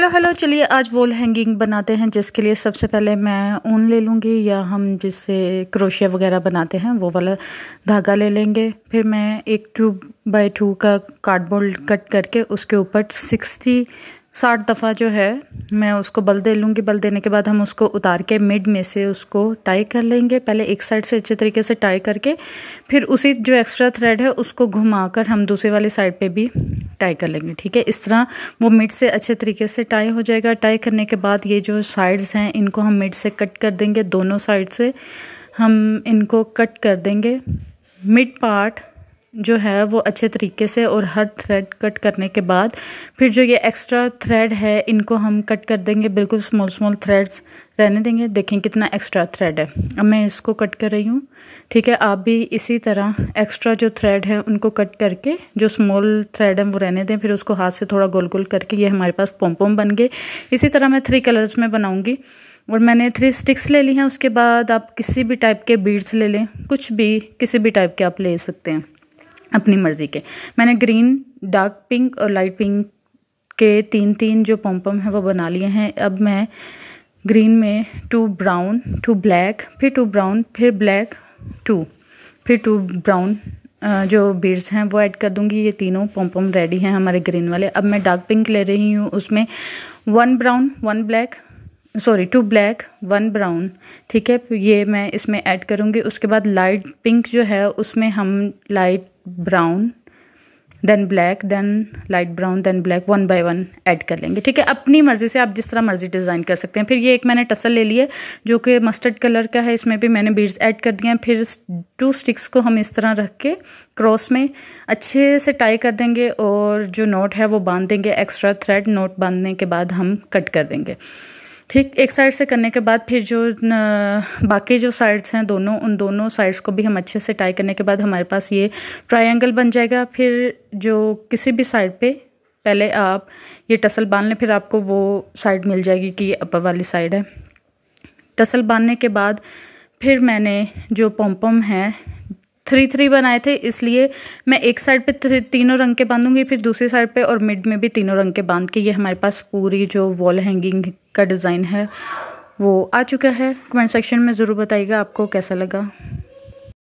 hello hello चलिए आज wall hanging बनाते हैं जिसके लिए सबसे पहले मैं ऊन ले लूँगी या हम जिससे क्रोशिया वगैरह बनाते हैं वो वाला धागा ले लेंगे फिर मैं एक टू बाई टू का कार्डबोर्ड कट करके उसके ऊपर सिक्सटी साठ दफ़ा जो है मैं उसको बल दे लूँगी बल देने के बाद हम उसको उतार के मिड में से उसको टाई कर लेंगे पहले एक साइड से अच्छे तरीके से टाई करके फिर उसी जो एक्स्ट्रा थ्रेड है उसको घुमा कर हम दूसरे वाले साइड पे भी टाई कर लेंगे ठीक है इस तरह वो मिड से अच्छे तरीके से टाई हो जाएगा टाई करने के बाद ये जो साइड्स हैं इनको हम मिड से कट कर देंगे दोनों साइड से हम इनको कट कर देंगे मिड पार्ट जो है वो अच्छे तरीके से और हर थ्रेड कट करने के बाद फिर जो ये एक्स्ट्रा थ्रेड है इनको हम कट कर देंगे बिल्कुल स्मॉल स्मॉल थ्रेड्स रहने देंगे देखें कितना एक्स्ट्रा थ्रेड है अब मैं इसको कट कर रही हूँ ठीक है आप भी इसी तरह एक्स्ट्रा जो थ्रेड है उनको कट करके जो स्मॉल थ्रेड है वो रहने दें फिर उसको हाथ से थोड़ा गोल गोल करके ये हमारे पास पोम बन गए इसी तरह मैं थ्री कलर्स में बनाऊँगी और मैंने थ्री स्टिक्स ले ली हैं उसके बाद आप किसी भी टाइप के बीड्स ले लें कुछ भी किसी भी टाइप के आप ले सकते हैं अपनी मर्ज़ी के मैंने ग्रीन डार्क पिंक और लाइट पिंक के तीन तीन जो पम्पम हैं वो बना लिए हैं अब मैं ग्रीन में टू ब्राउन टू ब्लैक फिर टू ब्राउन फिर ब्लैक टू फिर टू ब्राउन जो बीड्स हैं वो ऐड कर दूंगी ये तीनों पम्पम रेडी हैं हमारे ग्रीन वाले अब मैं डार्क पिंक ले रही हूँ उसमें one brown one black sorry two black one brown ठीक है ये मैं इसमें ऐड करूँगी उसके बाद लाइट पिंक जो है उसमें हम light brown then black then light brown then black one by one add कर लेंगे ठीक है अपनी मर्ज़ी से आप जिस तरह मर्ज़ी डिज़ाइन कर सकते हैं फिर ये एक मैंने टसल ले लिया जो कि मस्टर्ड कलर का है इसमें भी मैंने बीड्स ऐड कर दिए हैं फिर टू स्टिक्स को हम इस तरह रख के क्रॉस में अच्छे से टाई कर देंगे और जो नोट है वो बांध देंगे एक्स्ट्रा थ्रेड नोट बांधने के बाद हम कट कर देंगे ठीक एक साइड से करने के बाद फिर जो बाकी जो साइड्स हैं दोनों उन दोनों साइड्स को भी हम अच्छे से टाई करने के बाद हमारे पास ये ट्रायंगल बन जाएगा फिर जो किसी भी साइड पे पहले आप ये टसल बांध लें फिर आपको वो साइड मिल जाएगी कि ये अपर वाली साइड है टसल बांधने के बाद फिर मैंने जो पम्पम है थ्री थ्री बनाए थे इसलिए मैं एक साइड पे तीनों रंग के बांधूंगी फिर दूसरी साइड पे और मिड में भी तीनों रंग के बांध के ये हमारे पास पूरी जो वॉल हैंगिंग का डिज़ाइन है वो आ चुका है कमेंट सेक्शन में ज़रूर बताइएगा आपको कैसा लगा